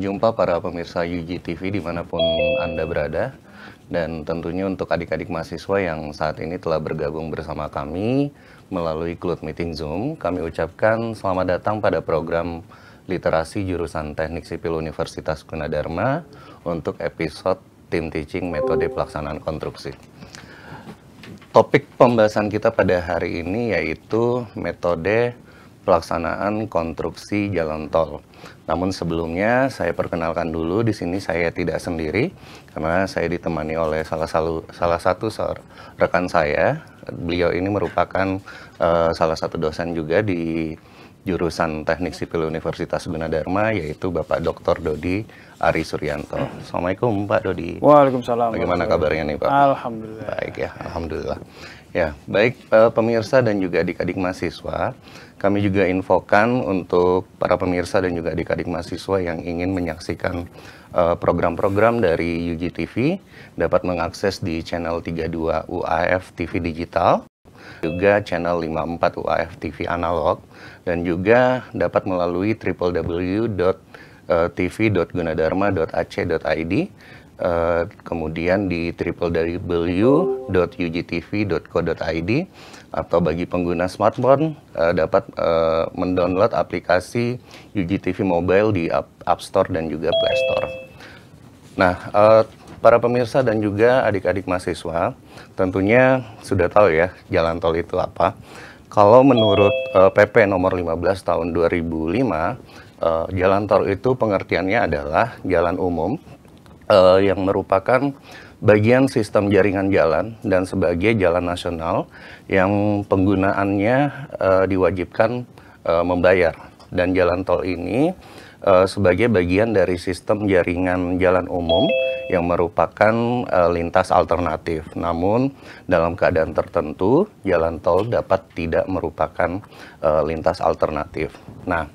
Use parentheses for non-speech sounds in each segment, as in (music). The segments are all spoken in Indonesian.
jumpa para pemirsa UGTV dimanapun Anda berada dan tentunya untuk adik-adik mahasiswa yang saat ini telah bergabung bersama kami melalui Cloud Meeting Zoom. Kami ucapkan selamat datang pada program Literasi Jurusan Teknik Sipil Universitas Gunadarma untuk episode Tim Teaching Metode Pelaksanaan Konstruksi. Topik pembahasan kita pada hari ini yaitu metode pelaksanaan konstruksi jalan tol. Namun sebelumnya saya perkenalkan dulu di sini saya tidak sendiri karena saya ditemani oleh salah satu salah satu rekan saya. Beliau ini merupakan uh, salah satu dosen juga di jurusan Teknik Sipil Universitas Gunadarma yaitu Bapak Dr. Dodi Ari Suryanto. Assalamualaikum Pak Dodi. Waalaikumsalam. Bagaimana kabarnya nih Pak? Alhamdulillah. Baik ya, alhamdulillah. Ya, baik eh, pemirsa dan juga adik-adik mahasiswa kami juga infokan untuk para pemirsa dan juga adik-adik mahasiswa yang ingin menyaksikan eh, program-program uh, dari UGTV dapat mengakses di channel 32 UAF TV Digital juga channel 54 UAF TV analog dan juga dapat melalui www.tv.gunadarma.ac.id eh, eh, kemudian di www.ugtv.co.id atau bagi pengguna smartphone uh, dapat uh, mendownload aplikasi UGTV Mobile di App Store dan juga Play Store. Nah, uh, para pemirsa dan juga adik-adik mahasiswa, tentunya sudah tahu ya jalan tol itu apa. Kalau menurut uh, PP nomor 15 tahun 2005, uh, jalan tol itu pengertiannya adalah jalan umum uh, yang merupakan bagian sistem jaringan jalan dan sebagai jalan nasional yang penggunaannya uh, diwajibkan uh, membayar dan jalan tol ini uh, sebagai bagian dari sistem jaringan jalan umum yang merupakan uh, lintas alternatif. Namun dalam keadaan tertentu jalan tol dapat tidak merupakan uh, lintas alternatif. Nah,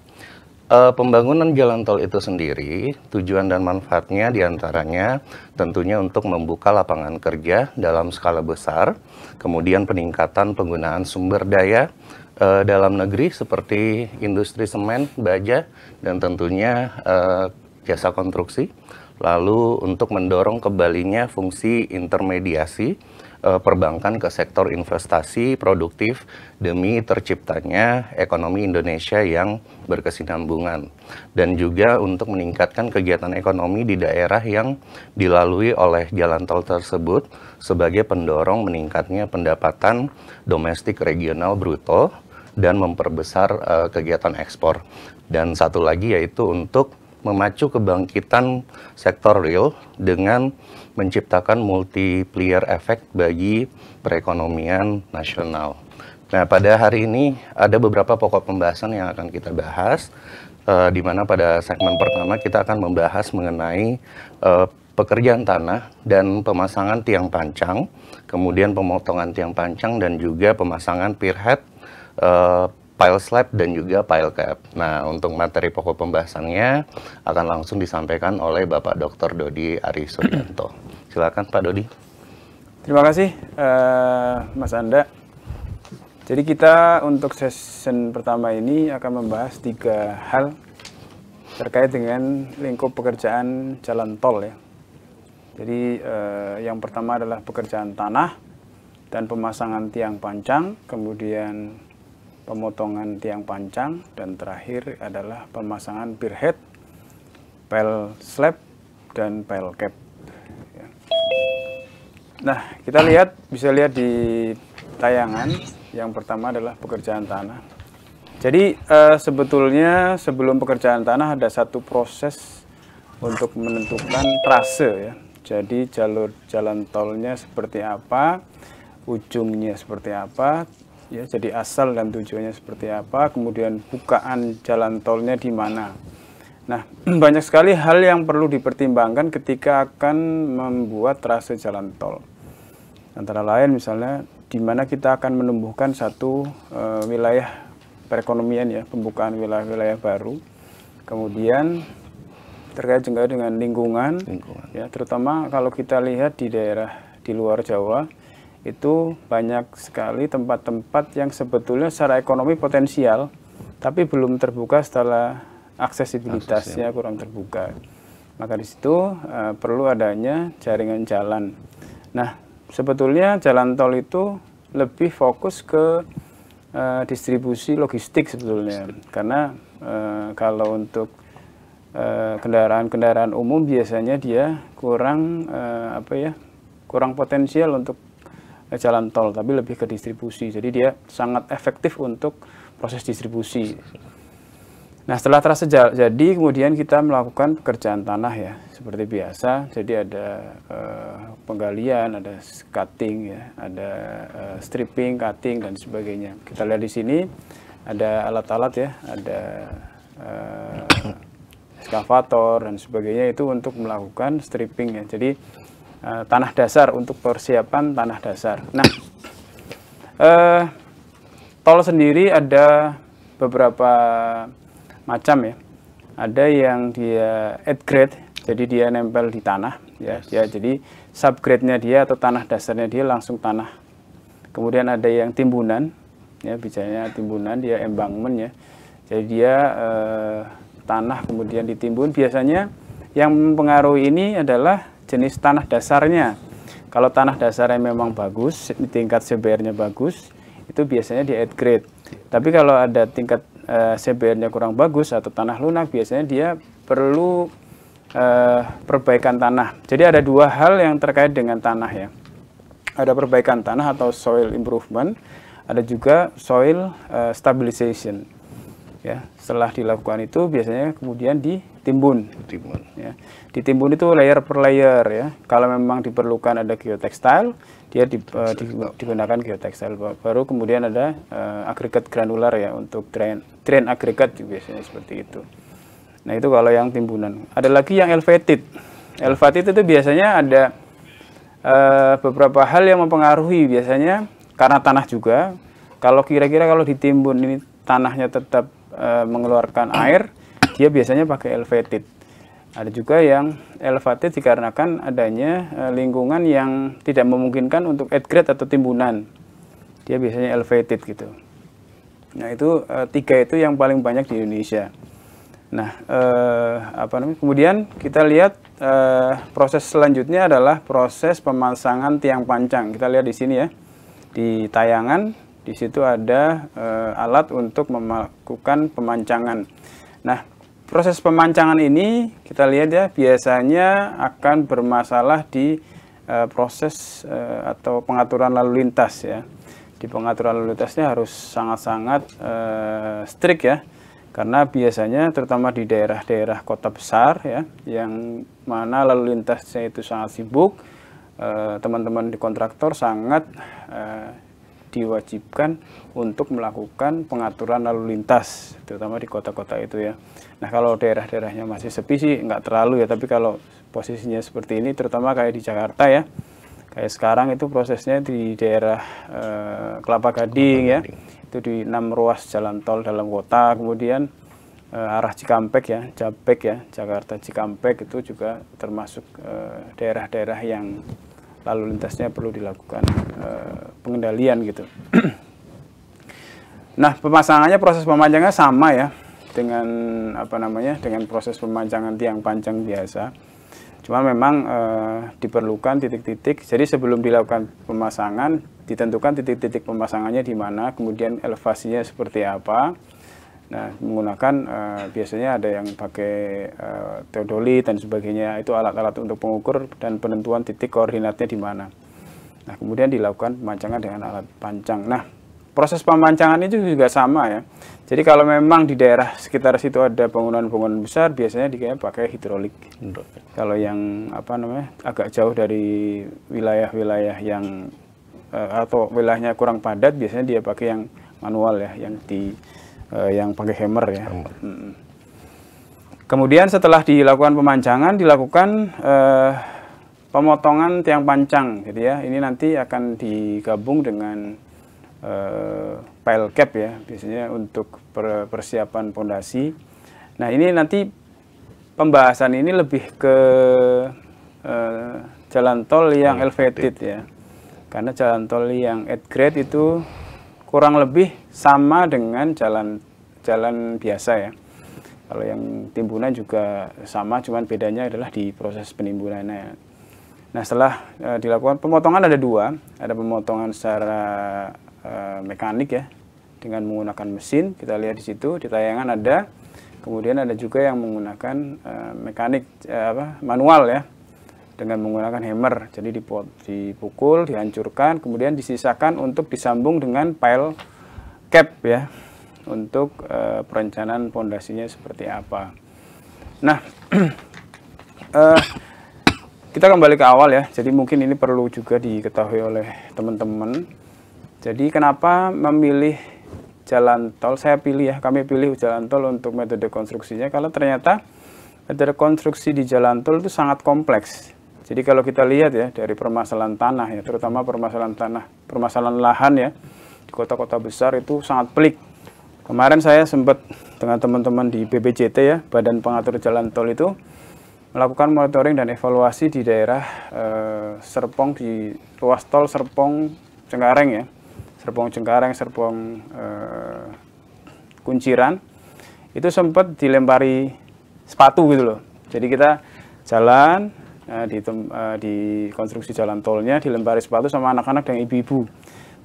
Uh, pembangunan jalan tol itu sendiri, tujuan dan manfaatnya diantaranya tentunya untuk membuka lapangan kerja dalam skala besar, kemudian peningkatan penggunaan sumber daya uh, dalam negeri seperti industri semen, baja, dan tentunya uh, jasa konstruksi. Lalu untuk mendorong kembalinya fungsi intermediasi uh, perbankan ke sektor investasi produktif demi terciptanya ekonomi Indonesia yang berkesinambungan dan juga untuk meningkatkan kegiatan ekonomi di daerah yang dilalui oleh jalan tol tersebut sebagai pendorong meningkatnya pendapatan domestik regional bruto dan memperbesar uh, kegiatan ekspor. Dan satu lagi yaitu untuk memacu kebangkitan sektor real dengan menciptakan multiplier efek bagi perekonomian nasional. Nah, pada hari ini ada beberapa pokok pembahasan yang akan kita bahas, uh, di mana pada segmen pertama kita akan membahas mengenai uh, pekerjaan tanah dan pemasangan tiang pancang, kemudian pemotongan tiang pancang dan juga pemasangan pier head, uh, pile slab dan juga pile cap. Nah, untuk materi pokok pembahasannya akan langsung disampaikan oleh Bapak Dr. Dodi Ari Suryanto. Silakan Pak Dodi. Terima kasih uh, Mas Anda. Jadi kita untuk session pertama ini akan membahas tiga hal terkait dengan lingkup pekerjaan jalan tol ya. Jadi eh, yang pertama adalah pekerjaan tanah dan pemasangan tiang panjang, kemudian pemotongan tiang panjang dan terakhir adalah pemasangan pier head, pel slab, dan pel cap. Ya. Nah, kita lihat, bisa lihat di tayangan, yang pertama adalah pekerjaan tanah. Jadi eh, sebetulnya sebelum pekerjaan tanah ada satu proses untuk menentukan trase ya. Jadi jalur jalan tolnya seperti apa, ujungnya seperti apa, ya jadi asal dan tujuannya seperti apa kemudian bukaan jalan tolnya di mana nah (clears throat) banyak sekali hal yang perlu dipertimbangkan ketika akan membuat trase jalan tol antara lain misalnya di mana kita akan menumbuhkan satu e, wilayah perekonomian ya pembukaan wilayah-wilayah baru kemudian terkait juga dengan lingkungan, lingkungan ya terutama kalau kita lihat di daerah di luar Jawa itu banyak sekali tempat-tempat yang sebetulnya secara ekonomi potensial tapi belum terbuka setelah aksesibilitasnya kurang terbuka. Maka di situ uh, perlu adanya jaringan jalan. Nah, sebetulnya jalan tol itu lebih fokus ke uh, distribusi logistik sebetulnya. Logistik. Karena uh, kalau untuk kendaraan-kendaraan umum biasanya dia kurang apa ya? kurang potensial untuk Eh, jalan tol, tapi lebih ke distribusi. Jadi dia sangat efektif untuk proses distribusi. Nah setelah terasa jadi, kemudian kita melakukan pekerjaan tanah ya, seperti biasa. Jadi ada uh, penggalian, ada cutting ya, ada uh, stripping, cutting dan sebagainya. Kita lihat di sini ada alat-alat ya, ada uh, (coughs) eskavator dan sebagainya itu untuk melakukan stripping ya. Jadi Eh, tanah dasar untuk persiapan tanah dasar. Nah, eh, tol sendiri ada beberapa macam ya. Ada yang dia upgrade, grade, jadi dia nempel di tanah ya. Yes. Ya jadi subgrade-nya dia atau tanah dasarnya dia langsung tanah. Kemudian ada yang timbunan ya bicaranya timbunan dia embangmen ya. Jadi dia eh, tanah kemudian ditimbun biasanya yang mempengaruhi ini adalah jenis tanah dasarnya. Kalau tanah dasarnya memang bagus, tingkat CBR-nya bagus, itu biasanya di grade. Tapi kalau ada tingkat e, eh, CBR-nya kurang bagus atau tanah lunak, biasanya dia perlu e, perbaikan tanah. Jadi ada dua hal yang terkait dengan tanah ya. Ada perbaikan tanah atau soil improvement, ada juga soil e, stabilization. Ya, setelah dilakukan itu biasanya kemudian di timbun. Timbun. Ya. Di timbun itu layer per layer ya. Kalau memang diperlukan ada geotekstil, dia di, uh, di, digunakan geotekstil. Baru kemudian ada uh, agregat granular ya untuk drain drain agregat biasanya seperti itu. Nah itu kalau yang timbunan. Ada lagi yang elevated, elevated itu biasanya ada uh, beberapa hal yang mempengaruhi biasanya karena tanah juga. Kalau kira-kira kalau ditimbun ini tanahnya tetap uh, mengeluarkan air dia biasanya pakai elevated. Ada juga yang elevated dikarenakan adanya eh, lingkungan yang tidak memungkinkan untuk upgrade atau timbunan. Dia biasanya elevated gitu. Nah itu eh, tiga itu yang paling banyak di Indonesia. Nah e, apa namanya? Kemudian kita lihat e, proses selanjutnya adalah proses pemasangan tiang panjang. Kita lihat di sini ya di tayangan di situ ada e, alat untuk melakukan pemancangan. Nah proses pemancangan ini kita lihat ya biasanya akan bermasalah di e, proses e, atau pengaturan lalu lintas ya. Di pengaturan lalu lintasnya harus sangat-sangat e, strict ya. Karena biasanya terutama di daerah-daerah kota besar ya yang mana lalu lintasnya itu sangat sibuk teman-teman di kontraktor sangat diwajibkan untuk melakukan pengaturan lalu lintas, terutama di kota-kota itu ya. Nah kalau daerah-daerahnya masih sepi sih nggak terlalu ya, tapi kalau posisinya seperti ini, terutama kayak di Jakarta ya, kayak sekarang itu prosesnya di daerah e, Kelapa Gading ya, itu di enam ruas jalan tol dalam kota, kemudian e, arah Cikampek ya, Japek ya, Jakarta Cikampek itu juga termasuk eh, daerah-daerah yang lalu lintasnya perlu dilakukan e, pengendalian gitu. (clears throat) nah pemasangannya proses pemanjangnya sama ya dengan apa namanya dengan proses pemanjangan tiang panjang biasa. Cuma memang e, diperlukan titik-titik. Jadi sebelum dilakukan pemasangan ditentukan titik-titik pemasangannya di mana, kemudian elevasinya seperti apa Nah, menggunakan uh, biasanya ada yang pakai uh, eh, teodolit dan sebagainya, itu alat-alat untuk pengukur dan penentuan titik koordinatnya di mana. Nah, kemudian dilakukan pemancangan dengan alat pancang. Nah, proses pemancangan itu juga sama ya. Jadi kalau memang di daerah sekitar situ ada bangunan-bangunan besar, biasanya dikaya pakai hidrolik. Kalau yang apa namanya agak jauh dari wilayah-wilayah yang eh, atau wilayahnya kurang padat, biasanya dia pakai yang manual ya, yang di uh, yang pakai hammer ya. Hmm. Kemudian setelah dilakukan pemancangan dilakukan uh, pemotongan tiang pancang Jadi gitu ya. Ini nanti akan digabung dengan uh, pile cap ya biasanya untuk persiapan pondasi. Nah, ini nanti pembahasan ini lebih ke uh, jalan tol yang elevated ya. Karena jalan tol yang at grade itu kurang lebih sama dengan jalan jalan biasa ya. Kalau yang timbunan juga sama, cuman bedanya adalah di proses penimbunannya. Nah setelah e, dilakukan pemotongan ada dua, ada pemotongan secara e, mekanik ya dengan menggunakan mesin. Kita lihat di situ di tayangan ada, kemudian ada juga yang menggunakan e, mekanik e, apa manual ya dengan menggunakan hammer. Jadi dipukul, dihancurkan, kemudian disisakan untuk disambung dengan pile cap ya untuk e, perencanaan pondasinya seperti apa. Nah, e, (clears throat) kita kembali ke awal ya. Jadi mungkin ini perlu juga diketahui oleh teman-teman. Jadi kenapa memilih jalan tol? Saya pilih ya, kami pilih jalan tol untuk metode konstruksinya Kalau ternyata metode konstruksi di jalan tol itu sangat kompleks. Jadi kalau kita lihat ya dari permasalahan tanah ya, terutama permasalahan tanah, permasalahan lahan ya di kota-kota besar itu sangat pelik. Kemarin saya sempat dengan teman-teman di BPJT ya, Badan Pengatur Jalan Tol itu melakukan monitoring dan evaluasi di daerah eh, Serpong di ruas tol Serpong Cengkareng ya. Serpong Cengkareng, Serpong eh, Kunciran. Itu sempat dilempari sepatu gitu loh. Jadi kita jalan eh, di, eh, di konstruksi jalan tolnya dilempari sepatu sama anak-anak dan ibu-ibu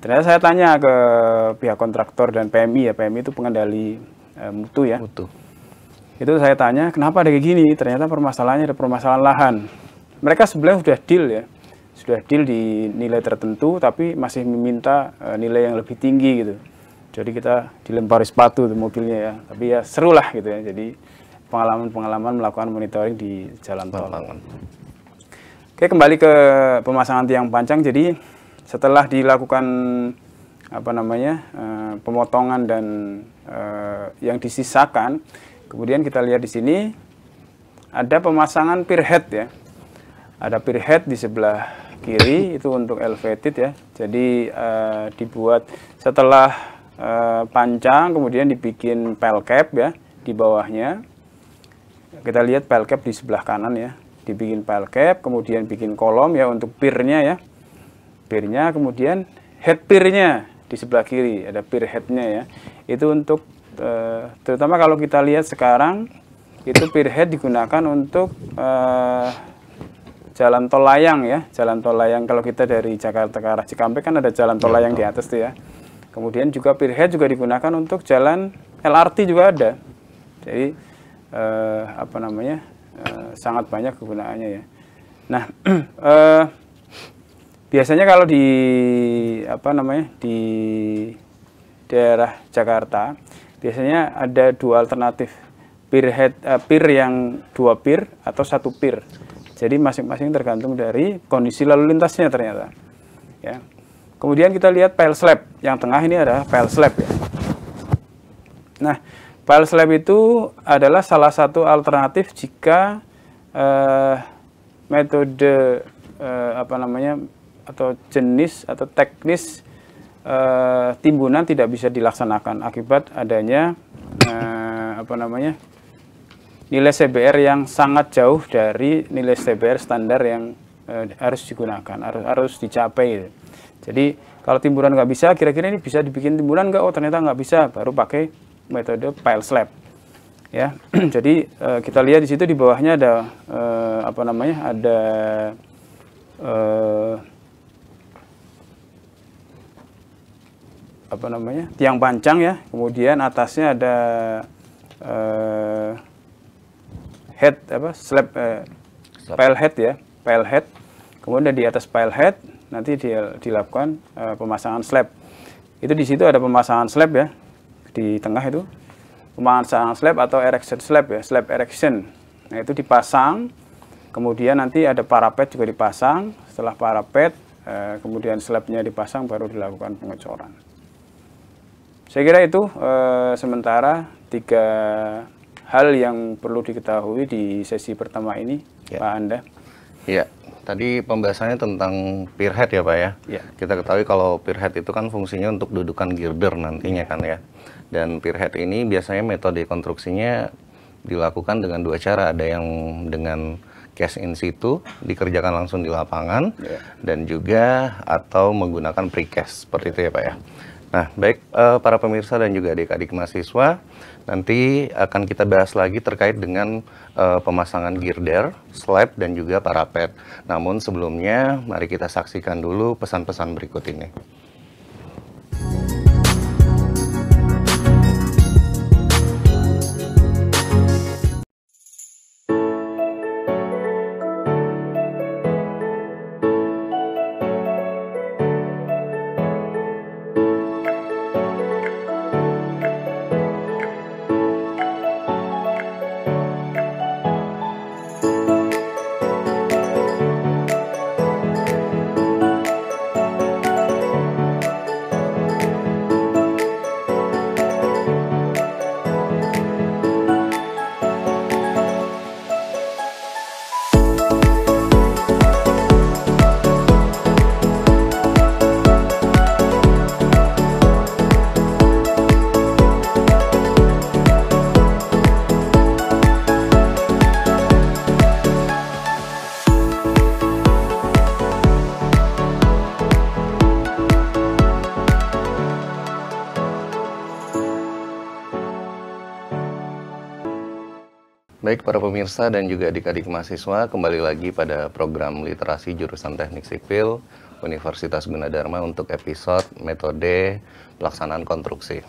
Ternyata saya tanya ke pihak kontraktor dan PMI ya, PMI itu pengendali e, mutu ya. Mutu. Itu saya tanya, kenapa ada kayak gini? Ternyata permasalahannya ada permasalahan lahan. Mereka sebenarnya sudah deal ya, sudah deal di nilai tertentu, tapi masih meminta e, nilai yang lebih tinggi gitu. Jadi kita dilempari sepatu tuh mobilnya ya. Tapi ya seru lah gitu ya. Jadi pengalaman-pengalaman melakukan monitoring di jalan tol. Oke, kembali ke pemasangan tiang panjang. Jadi setelah dilakukan apa namanya uh, pemotongan dan uh, yang disisakan kemudian kita lihat di sini ada pemasangan pier head ya ada pier head di sebelah kiri itu untuk elevated ya jadi uh, dibuat setelah uh, pancang kemudian dibikin pel cap ya di bawahnya kita lihat pel cap di sebelah kanan ya dibikin pel cap kemudian bikin kolom ya untuk pirnya ya pirnya kemudian head pirnya di sebelah kiri ada pir headnya ya itu untuk e, terutama kalau kita lihat sekarang itu pir head digunakan untuk e, jalan tol layang ya jalan tol layang kalau kita dari Jakarta ke arah Cikampek kan ada jalan tol iya, layang di atas tuh ya kemudian juga pir head juga digunakan untuk jalan LRT juga ada jadi eh, apa namanya sangat banyak kegunaannya ya nah (clears throat) eh, biasanya kalau di apa namanya di daerah Jakarta biasanya ada dua alternatif pir head uh, eh, peer yang dua pir atau satu pir jadi masing-masing tergantung dari kondisi lalu lintasnya ternyata ya kemudian kita lihat pile slab yang tengah ini adalah pile slab ya nah pile slab itu adalah salah satu alternatif jika uh, metode uh, apa namanya atau jenis atau teknis uh, timbunan tidak bisa dilaksanakan akibat adanya uh, apa namanya nilai CBR yang sangat jauh dari nilai CBR standar yang uh, harus digunakan harus harus dicapai. Jadi kalau timbunan nggak bisa, kira-kira ini bisa dibikin timbunan nggak? Oh ternyata nggak bisa, baru pakai metode pile slab. Ya, (clears throat) jadi uh, kita lihat di situ di bawahnya ada uh, apa namanya ada uh, apa namanya tiang pancang ya kemudian atasnya ada uh, head apa slab, uh, slab pile head ya pile head kemudian di atas pile head nanti dia dilakukan uh, pemasangan slab itu di situ ada pemasangan slab ya di tengah itu pemasangan slab atau erection slab ya slab erection nah itu dipasang kemudian nanti ada parapet juga dipasang setelah parapet uh, kemudian slabnya dipasang baru dilakukan pengecoran saya kira itu e, sementara tiga hal yang perlu diketahui di sesi pertama ini, ya. Pak Anda. Iya, tadi pembahasannya tentang peer head ya Pak ya. ya. Kita ketahui kalau peer head itu kan fungsinya untuk dudukan girder nantinya kan ya. Dan peer head ini biasanya metode konstruksinya dilakukan dengan dua cara. Ada yang dengan cash in situ dikerjakan langsung di lapangan ya. dan juga atau menggunakan precast seperti itu ya Pak ya. Nah, baik uh, para pemirsa dan juga adik-adik mahasiswa, nanti akan kita bahas lagi terkait dengan uh, pemasangan girder, slab, dan juga parapet. Namun sebelumnya, mari kita saksikan dulu pesan-pesan berikut ini. Baik para pemirsa dan juga adik-adik mahasiswa, kembali lagi pada program literasi jurusan Teknik Sipil Universitas Gunadarma untuk episode metode pelaksanaan konstruksi.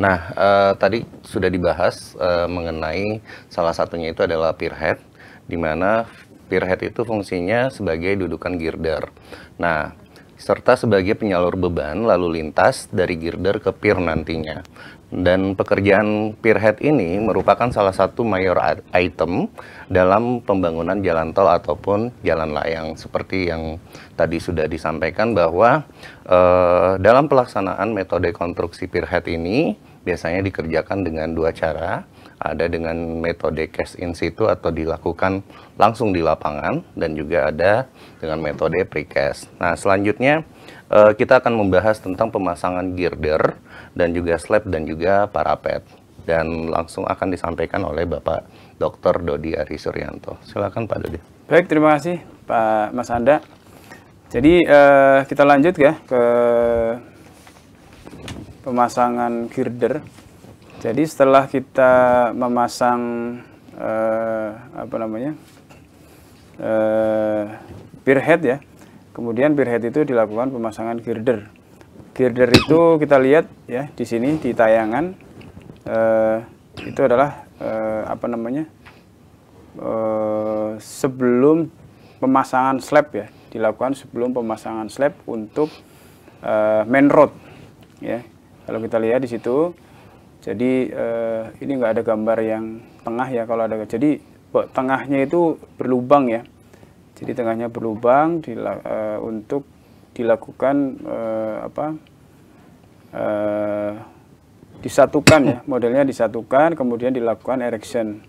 Nah, eh, tadi sudah dibahas eh, mengenai salah satunya itu adalah peer head, di mana peer head itu fungsinya sebagai dudukan girder. Nah, serta sebagai penyalur beban lalu lintas dari girder ke pir nantinya. Dan pekerjaan pierhead ini merupakan salah satu mayor item dalam pembangunan jalan tol ataupun jalan layang seperti yang tadi sudah disampaikan bahwa eh, dalam pelaksanaan metode konstruksi pierhead ini biasanya dikerjakan dengan dua cara ada dengan metode cash in situ atau dilakukan langsung di lapangan dan juga ada dengan metode precast. Nah, selanjutnya eh, kita akan membahas tentang pemasangan girder dan juga slab dan juga parapet dan langsung akan disampaikan oleh Bapak Dr. Dodi Ari Suryanto. Silakan Pak Dodi. Baik, terima kasih Pak Mas Anda. Jadi eh, kita lanjut ya ke pemasangan girder. Jadi setelah kita memasang eh, apa namanya eh, pier head ya, kemudian pier head itu dilakukan pemasangan girder girder itu kita lihat ya di sini di tayangan eh, itu adalah eh, apa namanya eh, sebelum pemasangan slab ya dilakukan sebelum pemasangan slab untuk eh, main road ya kalau kita lihat di situ jadi eh, ini enggak ada gambar yang tengah ya kalau ada jadi tengahnya itu berlubang ya jadi tengahnya berlubang di, eh, untuk dilakukan uh, apa uh, disatukan ya modelnya disatukan kemudian dilakukan erection.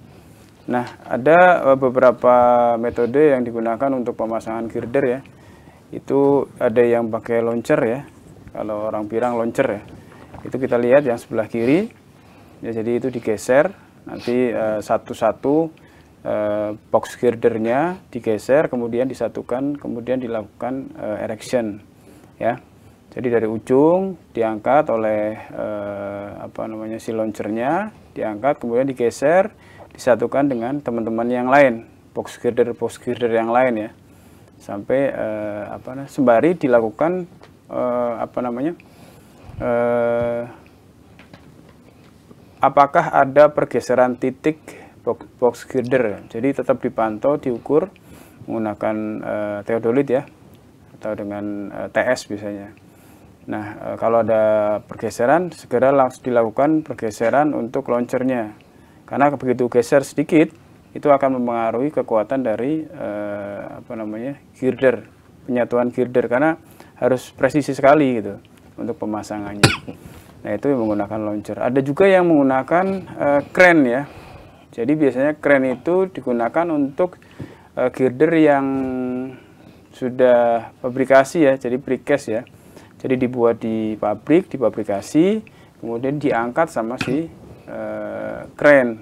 Nah ada eh, beberapa metode yang digunakan untuk pemasangan girder ya itu ada yang pakai launcher ya kalau orang pirang launcher ya itu kita lihat yang sebelah kiri ya jadi itu digeser nanti satu-satu Eh, box girdernya digeser kemudian disatukan kemudian dilakukan uh, erection ya jadi dari ujung diangkat oleh uh, apa namanya si launchernya diangkat kemudian digeser disatukan dengan teman-teman yang lain box girder box girder yang lain ya sampai uh, apa sembari dilakukan uh, apa namanya apakah ada pergeseran titik box, box girder jadi tetap dipantau diukur menggunakan uh, eh, teodolit ya atau dengan uh, eh, TS biasanya nah uh, kalau ada pergeseran segera langsung dilakukan pergeseran untuk launchernya karena begitu geser sedikit itu akan mempengaruhi kekuatan dari uh, apa namanya girder penyatuan girder karena harus presisi sekali gitu untuk pemasangannya nah itu menggunakan launcher ada juga yang menggunakan uh, crane ya jadi biasanya crane itu digunakan untuk uh, girder yang sudah fabrikasi ya, jadi precast ya. Jadi dibuat di pabrik, dipabrikasi, kemudian diangkat sama si uh, eh, crane.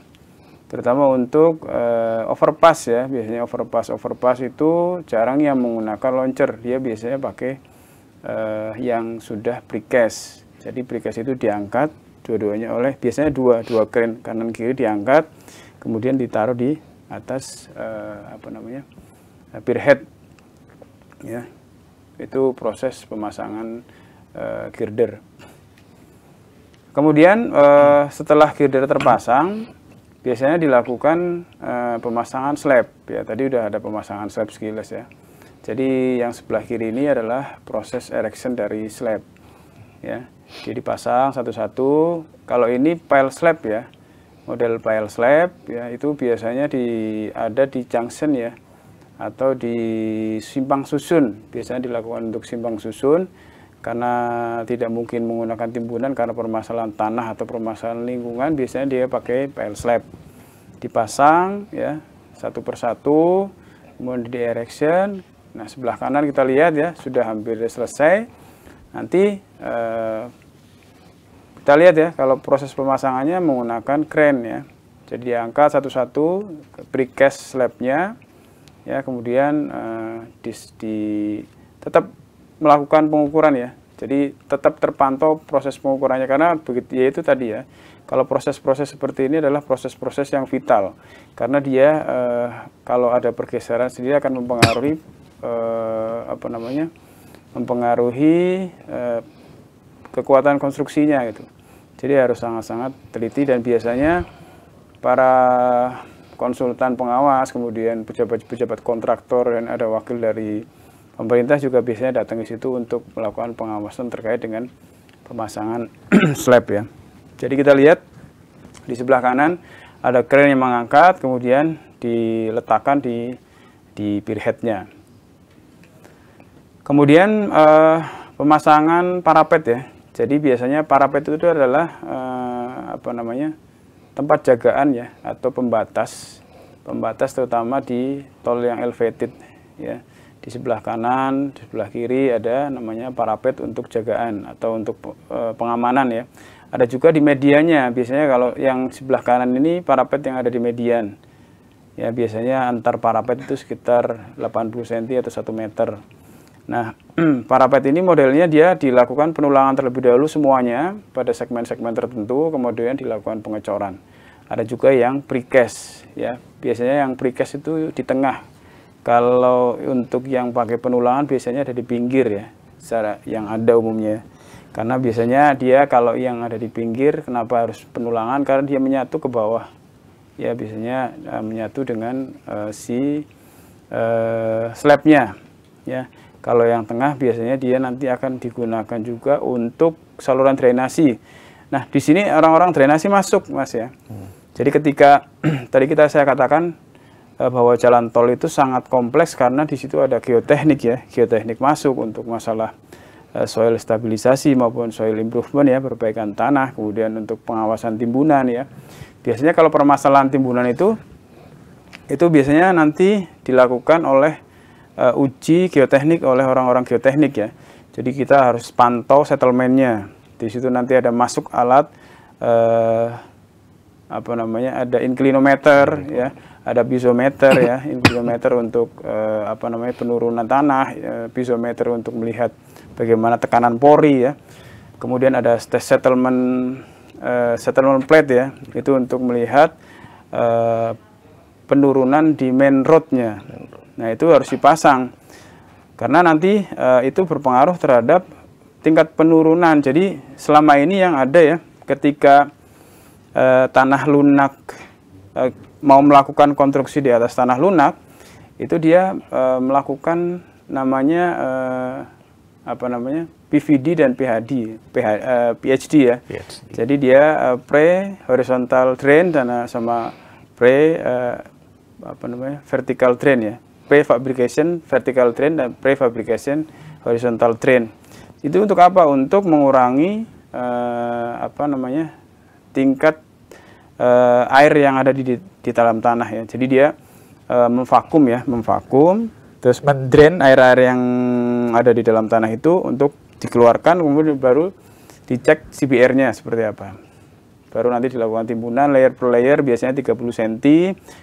Terutama untuk uh, overpass ya, biasanya overpass overpass itu jarang yang menggunakan launcher, dia biasanya pakai uh, yang sudah precast. Jadi precast itu diangkat dua-duanya oleh biasanya dua dua crane kanan kiri diangkat kemudian ditaruh di atas uh, apa namanya eh, head, ya itu proses pemasangan uh, girder kemudian uh, setelah girder terpasang biasanya dilakukan uh, pemasangan slab ya tadi udah ada pemasangan slab skillless ya jadi yang sebelah kiri ini adalah proses erection dari slab ya jadi pasang satu-satu kalau ini pile slab ya model pile slab ya itu biasanya di ada di junction ya atau di simpang susun biasanya dilakukan untuk simpang susun karena tidak mungkin menggunakan timbunan karena permasalahan tanah atau permasalahan lingkungan biasanya dia pakai pile slab dipasang ya satu persatu kemudian di erection nah sebelah kanan kita lihat ya sudah hampir selesai nanti eh, kita lihat ya, kalau proses pemasangannya menggunakan crane ya. Jadi diangkat satu-satu, precast slabnya, ya kemudian uh, eh, di, di tetap melakukan pengukuran ya. Jadi tetap terpantau proses pengukurannya karena begitu ya itu tadi ya. Kalau proses-proses seperti ini adalah proses-proses yang vital karena dia eh, kalau ada pergeseran sendiri akan mempengaruhi eh, apa namanya mempengaruhi eh, kekuatan konstruksinya gitu. Jadi harus sangat-sangat teliti dan biasanya para konsultan pengawas, kemudian pejabat-pejabat kontraktor dan ada wakil dari pemerintah juga biasanya datang ke situ untuk melakukan pengawasan terkait dengan pemasangan (clears throat) slab ya. Jadi kita lihat di sebelah kanan ada crane yang mengangkat kemudian diletakkan di di pierheadnya. Kemudian eh, pemasangan parapet ya. Jadi biasanya parapet itu adalah uh, apa namanya tempat jagaan ya atau pembatas pembatas terutama di tol yang elevated ya di sebelah kanan di sebelah kiri ada namanya parapet untuk jagaan atau untuk uh, pengamanan ya ada juga di medianya biasanya kalau yang sebelah kanan ini parapet yang ada di median ya biasanya antar parapet itu sekitar 80 cm atau 1 meter Nah, (clears throat) parapet ini modelnya dia dilakukan penulangan terlebih dahulu semuanya pada segmen-segmen tertentu, kemudian dilakukan pengecoran. Ada juga yang precast, ya. Biasanya yang precast itu di tengah. Kalau untuk yang pakai penulangan biasanya ada di pinggir ya, secara yang ada umumnya. Karena biasanya dia kalau yang ada di pinggir, kenapa harus penulangan? Karena dia menyatu ke bawah. Ya, biasanya uh, menyatu dengan uh, si uh, slabnya, ya kalau yang tengah biasanya dia nanti akan digunakan juga untuk saluran drainasi. Nah, di sini orang-orang drainasi masuk, Mas ya. Hmm. Jadi ketika (clears throat) tadi kita saya katakan e, bahwa jalan tol itu sangat kompleks karena di situ ada geoteknik ya, geoteknik masuk untuk masalah e, soil stabilisasi maupun soil improvement ya, perbaikan tanah, kemudian untuk pengawasan timbunan ya. Biasanya kalau permasalahan timbunan itu itu biasanya nanti dilakukan oleh uh, uji geoteknik oleh orang-orang geoteknik ya. Jadi kita harus pantau settlementnya. Di situ nanti ada masuk alat uh, apa namanya ada inclinometer ya, ada piezometer ya, (coughs) inclinometer untuk uh, apa namanya penurunan tanah, uh, piezometer untuk melihat bagaimana tekanan pori ya. Kemudian ada settlement uh, settlement plate ya, itu untuk melihat uh, penurunan di main roadnya. Nah, itu harus dipasang. Karena nanti e, itu berpengaruh terhadap tingkat penurunan. Jadi, selama ini yang ada ya, ketika e, tanah lunak e, mau melakukan konstruksi di atas tanah lunak, itu dia e, melakukan namanya e, apa namanya? PVD dan PhD, PH, e, PhD ya. PhD. Jadi dia e, pre horizontal drain dan sama pre e, apa namanya vertical drain ya prefabrication vertical drain dan prefabrication horizontal drain itu untuk apa untuk mengurangi eh, apa namanya tingkat eh, air yang ada di, di dalam tanah ya jadi dia eh, memvakum ya memvakum terus mendrain air-air yang ada di dalam tanah itu untuk dikeluarkan kemudian baru dicek CBR-nya seperti apa baru nanti dilakukan timbunan layer per layer biasanya 30 cm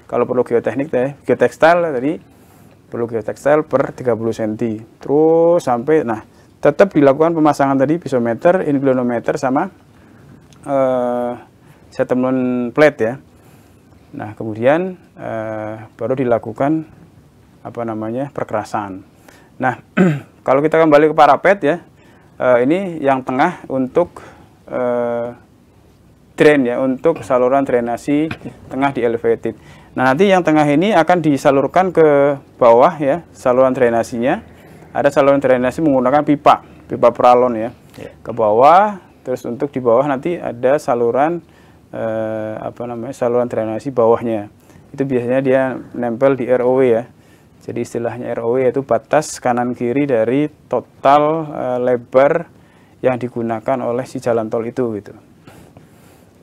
kalau perlu geoteknik teh geotekstil tadi perlu tekstil per 30 cm terus sampai nah tetap dilakukan pemasangan tadi pisometer, inclinometer sama eh, settlement plate ya nah kemudian eh, baru dilakukan apa namanya perkerasan nah (clears throat) kalau kita kembali ke parapet ya eh, ini yang tengah untuk eh, drain ya untuk saluran drainasi tengah di elevated Nah, nanti yang tengah ini akan disalurkan ke bawah ya, saluran drainasinya. Ada saluran drainasi menggunakan pipa, pipa pralon ya. Yeah. Ke bawah, terus untuk di bawah nanti ada saluran eh, apa namanya? saluran drainasi bawahnya. Itu biasanya dia nempel di ROW ya. Jadi istilahnya ROW itu batas kanan kiri dari total eh, lebar yang digunakan oleh si jalan tol itu gitu.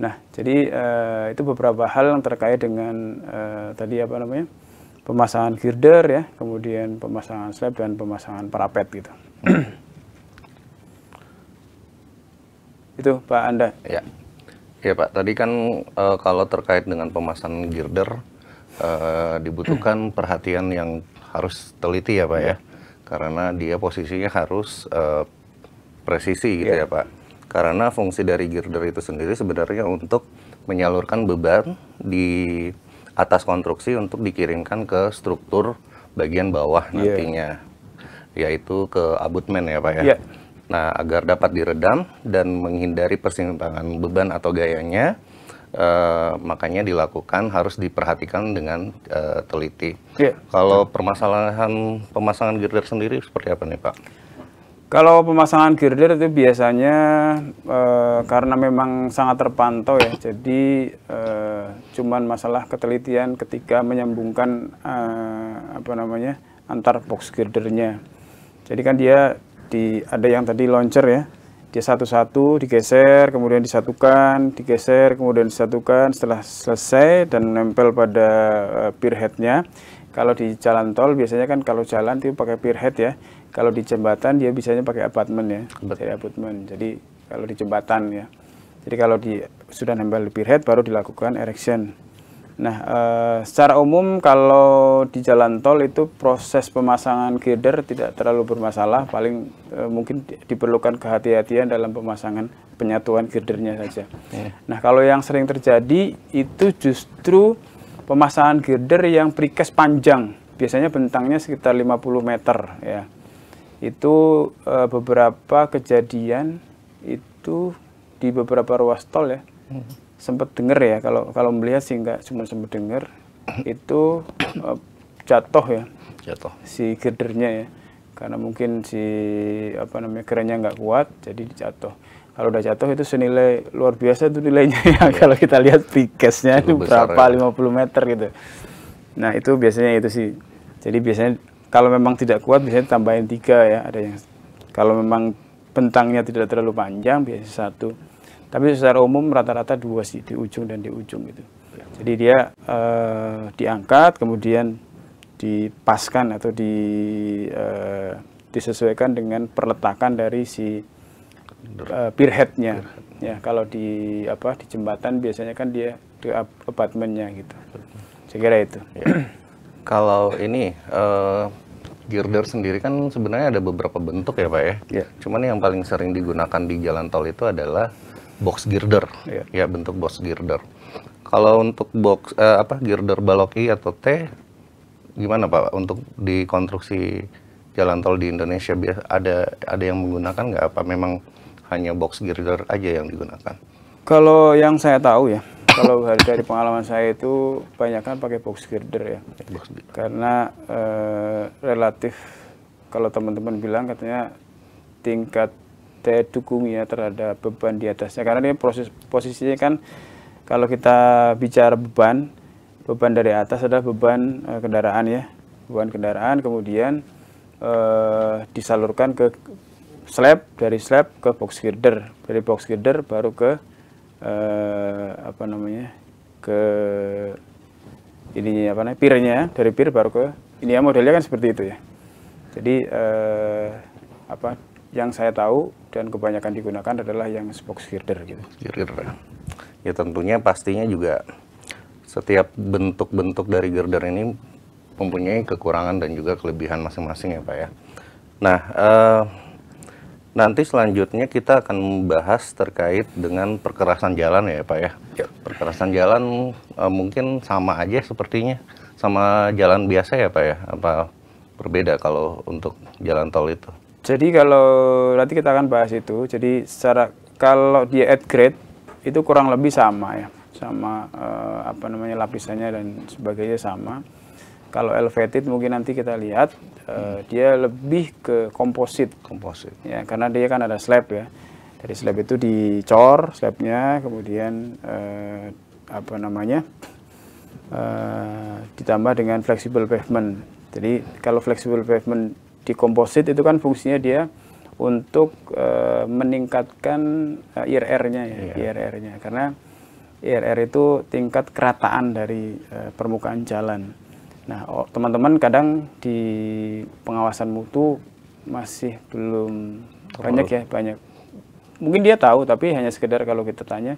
Nah, jadi uh, itu beberapa hal yang terkait dengan uh, tadi apa namanya pemasangan girder ya, kemudian pemasangan slab dan pemasangan parapet gitu. (clears throat) itu Pak Anda. Ya, ya Pak. Tadi kan e, kalau terkait dengan pemasangan girder e, dibutuhkan (clears throat) perhatian yang harus teliti ya Pak ya, ya. karena dia posisinya harus e, presisi gitu ya, ya Pak. Karena fungsi dari girder itu sendiri sebenarnya untuk menyalurkan beban di atas konstruksi untuk dikirimkan ke struktur bagian bawah yeah. nantinya, yaitu ke abutmen ya Pak ya. Yeah. Nah, agar dapat diredam dan menghindari persimpangan beban atau gayanya, eh, makanya dilakukan harus diperhatikan dengan eh, teliti. Yeah. Kalau permasalahan pemasangan girder sendiri seperti apa nih Pak? Kalau pemasangan girder itu biasanya e, karena memang sangat terpantau ya, jadi e, cuman masalah ketelitian ketika menyambungkan e, apa namanya antar box girdernya. Jadi kan dia di ada yang tadi launcher ya, dia satu-satu digeser, kemudian disatukan, digeser, kemudian disatukan. Setelah selesai dan nempel pada e, pier headnya. Kalau di jalan tol biasanya kan kalau jalan itu pakai pier head ya kalau di jembatan dia bisanya pakai apartemen ya, Betul. jadi abutment. Jadi kalau di jembatan ya. Jadi kalau di sudah nempel lebih pierhead baru dilakukan erection. Nah, e, secara umum kalau di jalan tol itu proses pemasangan girder tidak terlalu bermasalah, paling e, mungkin diperlukan kehati-hatian dalam pemasangan penyatuan girdernya saja. Yeah. Nah, kalau yang sering terjadi itu justru pemasangan girder yang prikes panjang, biasanya bentangnya sekitar 50 meter ya itu e, beberapa kejadian itu di beberapa ruas tol ya hmm. sempat dengar ya kalau kalau melihat sih nggak cuma sempat dengar itu e, jatuh ya jatuh si girdernya ya karena mungkin si apa namanya kerennya nggak kuat jadi jatuh kalau udah jatuh itu senilai luar biasa tuh nilainya ya iya. (laughs) kalau kita lihat pikesnya itu berapa ya. 50 meter gitu nah itu biasanya itu sih jadi biasanya kalau memang tidak kuat biasanya tambahin tiga ya, ada yang kalau memang bentangnya tidak terlalu panjang biasanya satu. Tapi secara umum rata-rata dua sih di ujung dan di ujung gitu. Jadi dia eh, diangkat kemudian dipaskan atau di eh, disesuaikan dengan perletakan dari si uh, eh, pierheadnya. Ya, kalau di apa di jembatan biasanya kan dia di apartemennya gitu. Saya kira itu. Ya. kalau ini uh, girder sendiri kan sebenarnya ada beberapa bentuk ya Pak ya. ya. Cuman yang paling sering digunakan di jalan tol itu adalah box girder. ya, Ya bentuk box girder. Kalau untuk box eh, apa girder baloki atau T gimana Pak untuk dikonstruksi jalan tol di Indonesia ada ada yang menggunakan nggak apa memang hanya box girder aja yang digunakan? Kalau yang saya tahu ya, kalau dari pengalaman saya itu banyakkan pakai box girder ya. Box girder. Karena eh, relatif kalau teman-teman bilang katanya tingkat daya dukungnya terhadap beban di atasnya karena ini proses posisinya kan kalau kita bicara beban beban dari atas adalah beban eh, kendaraan ya beban kendaraan kemudian eh, disalurkan ke slab dari slab ke box girder dari box girder baru ke eh, apa namanya ke ini apa namanya pirnya ya, dari pir baru ke ini ya modelnya kan seperti itu ya jadi eh, apa yang saya tahu dan kebanyakan digunakan adalah yang box girder gitu girder ya. ya tentunya pastinya juga setiap bentuk-bentuk dari girder ini mempunyai kekurangan dan juga kelebihan masing-masing ya pak ya nah eh, Nanti selanjutnya kita akan membahas terkait dengan perkerasan jalan ya Pak ya. ya. Perkerasan jalan uh, mungkin sama aja sepertinya sama jalan biasa ya Pak ya. Apa berbeda kalau untuk jalan tol itu? Jadi kalau nanti kita akan bahas itu. Jadi secara kalau dia add grade itu kurang lebih sama ya. Sama uh, apa namanya lapisannya dan sebagainya sama. Kalau elevated mungkin nanti kita lihat uh, dia lebih ke komposit. Komposit. Ya, karena dia kan ada slab ya. Dari slab itu dicor slabnya, kemudian uh, apa namanya uh, ditambah dengan flexible pavement. Jadi kalau flexible pavement di komposit itu kan fungsinya dia untuk meningkatkan IRR-nya ya, yeah. Iya. IRR-nya karena IRR itu tingkat kerataan dari permukaan jalan. Nah, teman-teman kadang di pengawasan mutu masih belum Terlalu. banyak ya, banyak. Mungkin dia tahu, tapi hanya sekedar kalau kita tanya,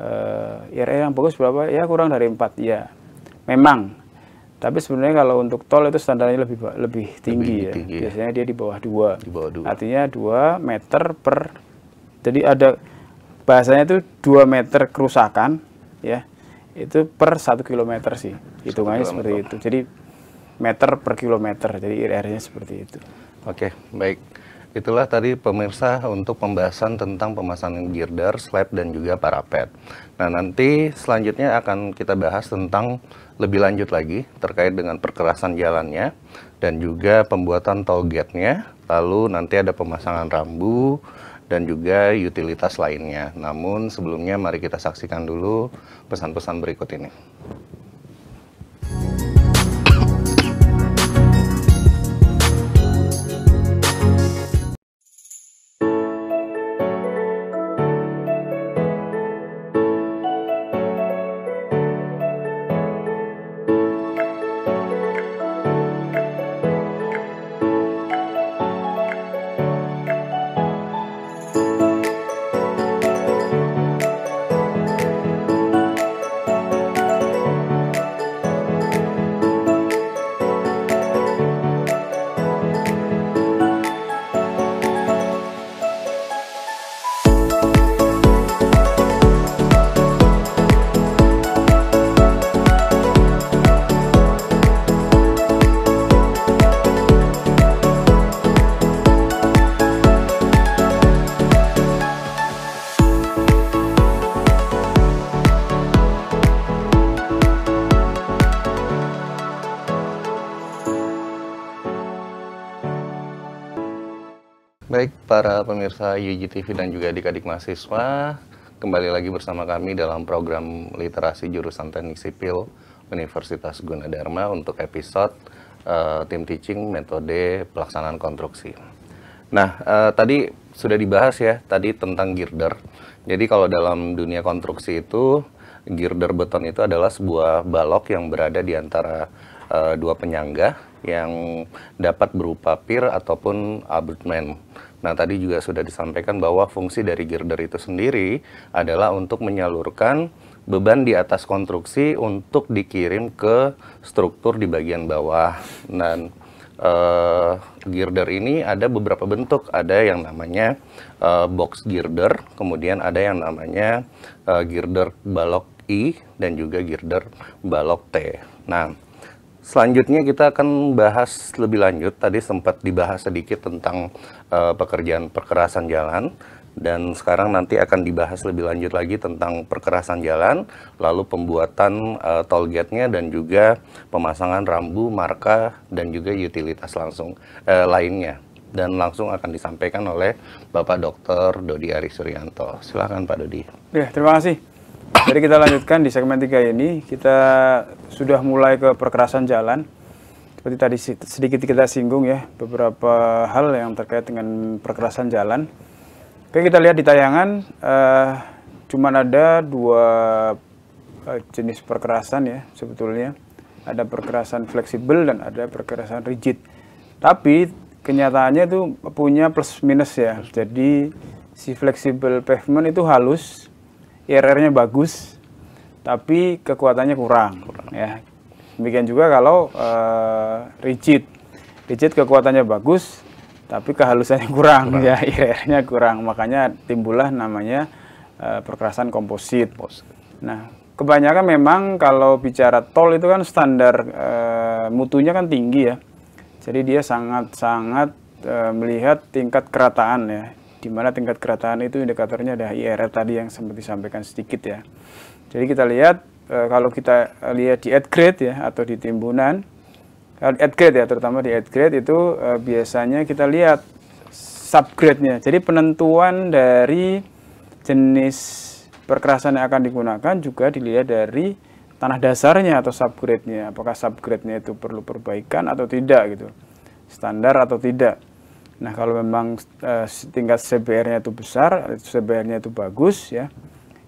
uh, eh, IRR e yang bagus berapa? Ya kurang dari empat. Ya, memang. Tapi sebenarnya kalau untuk tol itu standarnya lebih lebih tinggi lebih ya. Tinggi. Ya. Biasanya dia di bawah 2. Di bawah dua. Artinya dua meter per. Jadi ada bahasanya itu dua meter kerusakan ya itu per satu kilometer sih hitungannya seperti itu jadi meter per kilometer jadi IRR-nya seperti itu oke baik Itulah tadi pemirsa untuk pembahasan tentang pemasangan girder, slab, dan juga parapet. Nah, nanti selanjutnya akan kita bahas tentang lebih lanjut lagi terkait dengan perkerasan jalannya dan juga pembuatan toll nya Lalu nanti ada pemasangan rambu, dan juga utilitas lainnya. Namun sebelumnya mari kita saksikan dulu pesan-pesan berikut ini. para pemirsa UGTV dan juga adik-adik mahasiswa. Kembali lagi bersama kami dalam program literasi jurusan teknik sipil Universitas Gunadarma untuk episode uh, tim teaching metode pelaksanaan konstruksi. Nah, uh, tadi sudah dibahas ya tadi tentang girder. Jadi kalau dalam dunia konstruksi itu girder beton itu adalah sebuah balok yang berada di antara uh, dua penyangga yang dapat berupa pir ataupun abutment. Nah, tadi juga sudah disampaikan bahwa fungsi dari girder itu sendiri adalah untuk menyalurkan beban di atas konstruksi untuk dikirim ke struktur di bagian bawah. Dan uh, girder ini ada beberapa bentuk. Ada yang namanya uh, box girder, kemudian ada yang namanya uh, girder balok I dan juga girder balok T. Nah, Selanjutnya kita akan bahas lebih lanjut. Tadi sempat dibahas sedikit tentang uh, pekerjaan perkerasan jalan dan sekarang nanti akan dibahas lebih lanjut lagi tentang perkerasan jalan, lalu pembuatan uh, toll gate-nya dan juga pemasangan rambu, marka dan juga utilitas langsung uh, lainnya. Dan langsung akan disampaikan oleh Bapak Dr. Dodi Ari Suryanto. Silakan Pak Dodi. Ya, terima kasih. Jadi kita lanjutkan di segmen 3 ini, kita sudah mulai ke perkerasan jalan. Seperti tadi sedikit kita singgung ya, beberapa hal yang terkait dengan perkerasan jalan. Oke, kita lihat di tayangan, uh, cuman ada dua uh, jenis perkerasan ya sebetulnya. Ada perkerasan fleksibel dan ada perkerasan rigid. Tapi kenyataannya itu punya plus minus ya. Jadi si fleksibel pavement itu halus, IRR-nya bagus, tapi kekuatannya kurang. kurang. Ya. Demikian juga kalau uh, rigid, rigid kekuatannya bagus, tapi kehalusannya (laughs) kurang, kurang. ya IRR-nya kurang. Makanya timbullah namanya uh, perkerasan komposit. Nah, kebanyakan memang kalau bicara tol itu kan standar uh, mutunya kan tinggi ya. Jadi dia sangat-sangat melihat tingkat kerataan ya gimana tingkat kerataan itu indikatornya ada IRR tadi yang sempat disampaikan sedikit ya. Jadi kita lihat e, kalau kita lihat di upgrade ya atau di timbunan ad grade ya terutama di upgrade itu e, biasanya kita lihat subgrade-nya. Jadi penentuan dari jenis perkerasan yang akan digunakan juga dilihat dari tanah dasarnya atau subgrade-nya. Apakah subgrade-nya itu perlu perbaikan atau tidak gitu. Standar atau tidak. Nah kalau memang uh, tingkat CBR-nya itu besar, CBR-nya itu bagus ya,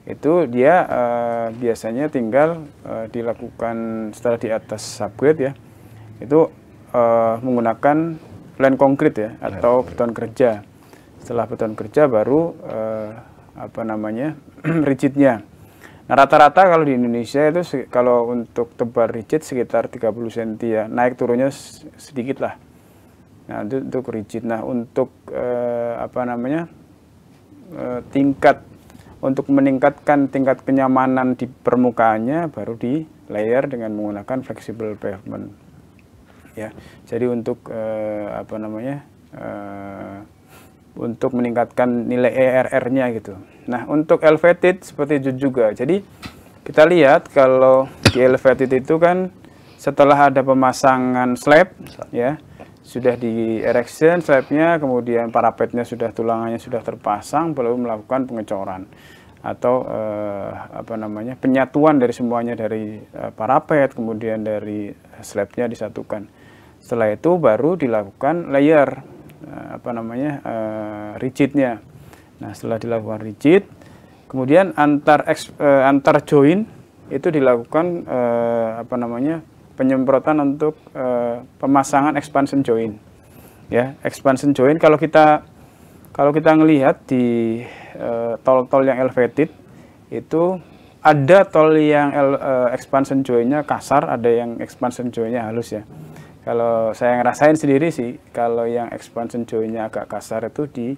itu dia uh, biasanya tinggal uh, dilakukan setelah di atas subgrade ya, itu uh, menggunakan plan konkret ya atau beton kerja. Setelah beton kerja baru uh, apa namanya (clears throat) rigidnya. Nah rata-rata kalau di Indonesia itu kalau untuk tebar rigid sekitar 30 cm ya, naik turunnya sedikit lah Nah, itu untuk rigid. Nah, untuk eh, apa namanya? Eh, tingkat untuk meningkatkan tingkat kenyamanan di permukaannya baru di layer dengan menggunakan flexible pavement. Ya. Jadi untuk eh, apa namanya? Eh, untuk meningkatkan nilai ERR-nya gitu. Nah, untuk elevated seperti itu juga. Jadi kita lihat kalau di elevated itu kan setelah ada pemasangan slab ya sudah di erection slabnya, kemudian parapetnya sudah tulangannya sudah terpasang, baru melakukan pengecoran atau eh, apa namanya penyatuan dari semuanya dari eh, parapet, kemudian dari slabnya disatukan. Setelah itu baru dilakukan layer eh, apa namanya eh, rigidnya. Nah setelah dilakukan rigid, kemudian antar eh, antar join itu dilakukan eh, apa namanya penyemprotan untuk uh, pemasangan expansion joint. Ya, expansion joint kalau kita kalau kita ngelihat di eh, tol-tol uh, yang elevated itu ada tol yang uh, expansion jointnya kasar, ada yang expansion jointnya halus ya. Kalau saya ngerasain sendiri sih, kalau yang expansion jointnya agak kasar itu di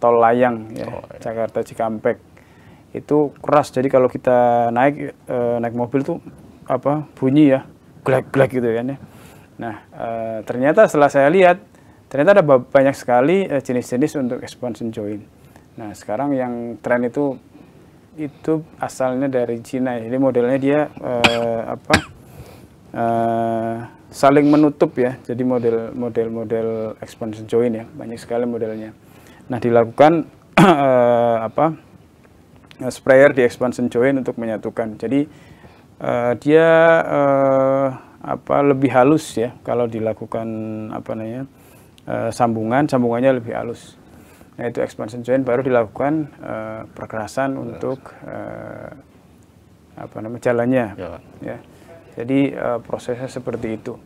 tol layang ya, oh, iya. Jakarta Cikampek itu keras. Jadi kalau kita naik uh, naik mobil tuh apa bunyi ya glek-glek gitu kan ya. Nah, e, ternyata setelah saya lihat, ternyata ada banyak sekali eh, jenis-jenis untuk expansion joint. Nah, sekarang yang tren itu itu asalnya dari Cina. Ya. Jadi modelnya dia e, apa? E, saling menutup ya. Jadi model model model expansion joint ya, banyak sekali modelnya. Nah, dilakukan e, (clears throat) apa? sprayer di expansion joint untuk menyatukan. Jadi Eh, dia uh, apa lebih halus ya kalau dilakukan apa namanya uh, sambungan sambungannya lebih halus nah itu expansion joint baru dilakukan uh, perkerasan untuk uh, apa namanya jalannya Jalan. Ya. ya jadi uh, prosesnya seperti itu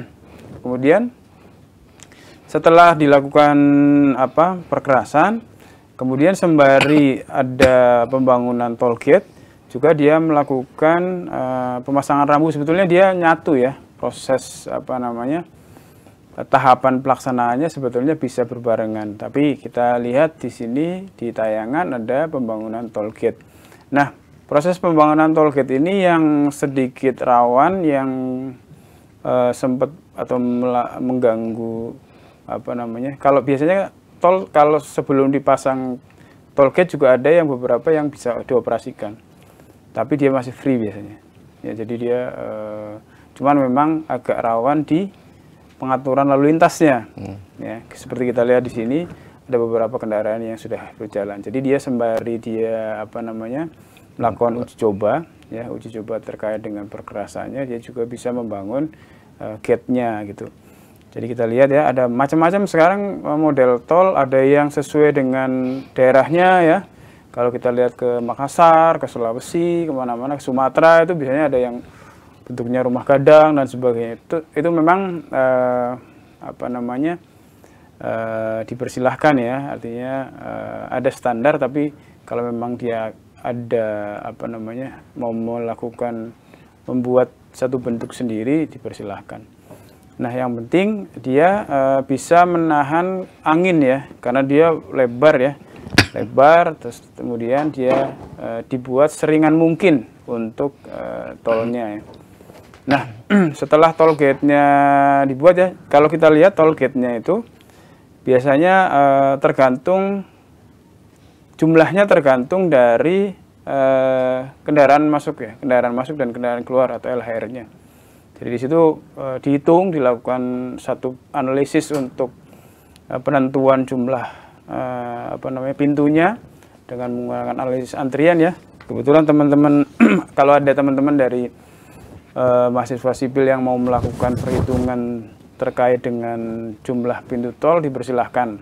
(clears throat) kemudian setelah dilakukan apa perkerasan kemudian sembari ada pembangunan tol gate juga dia melakukan uh, pemasangan rambu sebetulnya dia nyatu ya proses apa namanya tahapan pelaksanaannya sebetulnya bisa berbarengan tapi kita lihat di sini di tayangan ada pembangunan tol gate nah proses pembangunan tol gate ini yang sedikit rawan yang uh, eh, sempat atau mengganggu apa namanya kalau biasanya tol kalau sebelum dipasang tol gate juga ada yang beberapa yang bisa dioperasikan tapi dia masih free biasanya. Ya, jadi dia e, cuman memang agak rawan di pengaturan lalu lintasnya. Hmm. Ya, seperti kita lihat di sini ada beberapa kendaraan yang sudah berjalan. Jadi dia sembari dia apa namanya melakukan uji coba, ya uji coba terkait dengan perkerasannya, dia juga bisa membangun e, gate-nya gitu. Jadi kita lihat ya ada macam-macam sekarang eh, model tol, ada yang sesuai dengan daerahnya ya, kalau kita lihat ke Makassar, ke Sulawesi, kemana-mana, ke Sumatera itu biasanya ada yang bentuknya rumah gadang dan sebagainya. Itu, itu memang eh, apa namanya eh, dipersilahkan ya, artinya eh, ada standar. Tapi kalau memang dia ada apa namanya mau melakukan membuat satu bentuk sendiri dipersilahkan. Nah, yang penting dia eh, bisa menahan angin ya, karena dia lebar ya lebar terus kemudian dia uh, dibuat seringan mungkin untuk uh, eh, tolnya ya. Nah, (clears throat) setelah tol gate-nya dibuat ya, kalau kita lihat tol gate-nya itu biasanya uh, tergantung jumlahnya tergantung dari uh, kendaraan masuk ya, kendaraan masuk dan kendaraan keluar atau LHR-nya. Jadi di situ uh, dihitung, dilakukan satu analisis untuk uh, penentuan jumlah uh, apa namanya pintunya dengan menggunakan analisis antrian ya. Kebetulan teman-teman (clears throat) kalau ada teman-teman dari uh, mahasiswa sipil yang mau melakukan perhitungan terkait dengan jumlah pintu tol dipersilahkan.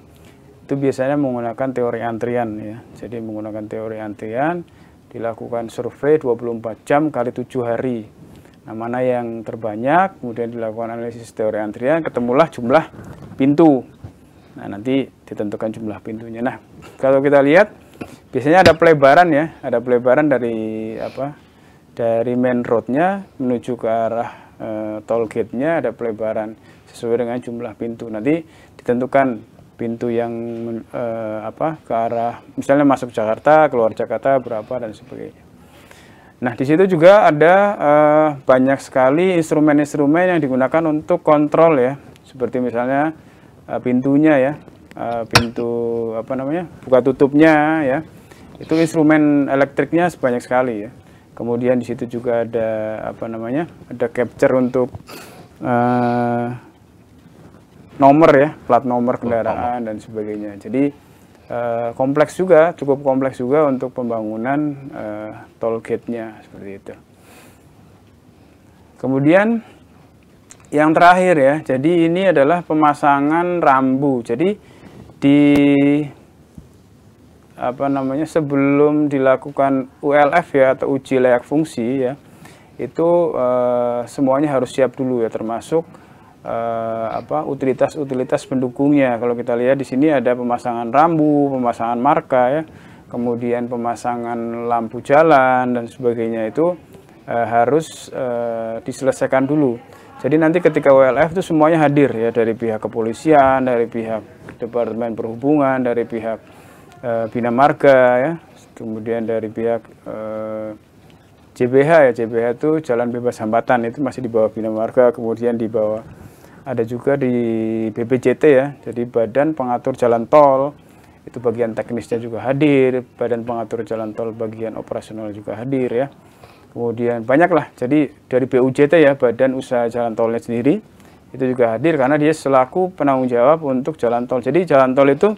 Itu biasanya menggunakan teori antrian ya. Jadi menggunakan teori antrian dilakukan survei 24 jam kali tujuh hari. Nah, mana yang terbanyak, kemudian dilakukan analisis teori antrian, ketemulah jumlah pintu. Nah, nanti ditentukan jumlah pintunya. Nah, kalau kita lihat biasanya ada pelebaran ya, ada pelebaran dari apa? Dari main roadnya menuju ke arah e, eh, tol gate-nya ada pelebaran sesuai dengan jumlah pintu. Nanti ditentukan pintu yang e, apa ke arah misalnya masuk Jakarta, keluar Jakarta berapa dan sebagainya. Nah, di situ juga ada e, banyak sekali instrumen-instrumen yang digunakan untuk kontrol ya, seperti misalnya uh, pintunya ya, uh, pintu apa namanya buka tutupnya ya, itu instrumen elektriknya sebanyak sekali ya. Kemudian di situ juga ada apa namanya ada capture untuk uh, nomor ya, plat nomor kendaraan dan sebagainya. Jadi kompleks juga, cukup kompleks juga untuk pembangunan uh, toll gate-nya seperti itu. Kemudian yang terakhir ya. Jadi ini adalah pemasangan rambu. Jadi di apa namanya sebelum dilakukan ULF ya atau uji layak fungsi ya itu e, semuanya harus siap dulu ya termasuk e, apa utilitas-utilitas pendukungnya. Kalau kita lihat di sini ada pemasangan rambu, pemasangan marka ya, kemudian pemasangan lampu jalan dan sebagainya itu e, harus diselesaikan dulu. Jadi nanti ketika WLF itu semuanya hadir ya dari pihak kepolisian, dari pihak Departemen Perhubungan, dari pihak e, Bina Marga ya, kemudian dari pihak e, eh, JBH ya, JBH itu Jalan Bebas Hambatan itu masih di bawah Bina Marga, kemudian di bawah ada juga di BPJT ya, jadi Badan Pengatur Jalan Tol itu bagian teknisnya juga hadir, Badan Pengatur Jalan Tol bagian operasional juga hadir ya kemudian banyaklah jadi dari BUJT ya Badan Usaha Jalan Tolnya sendiri itu juga hadir karena dia selaku penanggung jawab untuk jalan tol jadi jalan tol itu